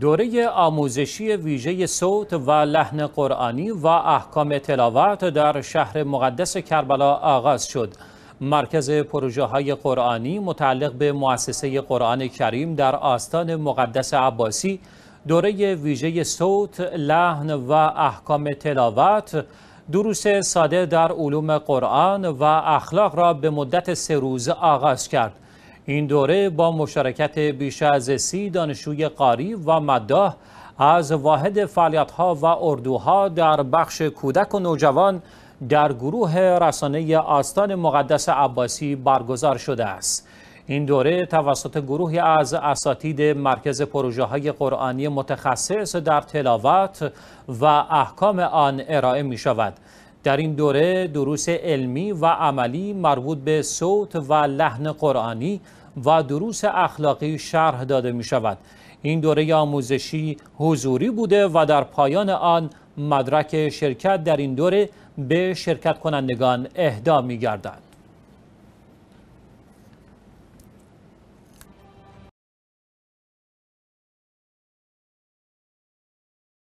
دوره آموزشی ویژه صوت و لحن قرآنی و احکام تلاوت در شهر مقدس کربلا آغاز شد. مرکز پروژه های قرآنی متعلق به مؤسسه قرآن کریم در آستان مقدس عباسی دوره ویژه صوت، لحن و احکام تلاوت دروس ساده در علوم قرآن و اخلاق را به مدت سه روز آغاز کرد. این دوره با مشارکت بیش از سی دانشجوی قاری و مداح از واحد فعالیتها و اردوها در بخش کودک و نوجوان در گروه رسانه آستان مقدس عباسی برگزار شده است. این دوره توسط گروهی از اساتید مرکز پروژه های قرآنی متخصص در تلاوت و احکام آن ارائه می شود. در این دوره دروس علمی و عملی مربوط به صوت و لحن قرآنی و دروس اخلاقی شرح داده می شود. این دوره آموزشی حضوری بوده و در پایان آن مدرک شرکت در این دوره به شرکت کنندگان اهدا می گردند.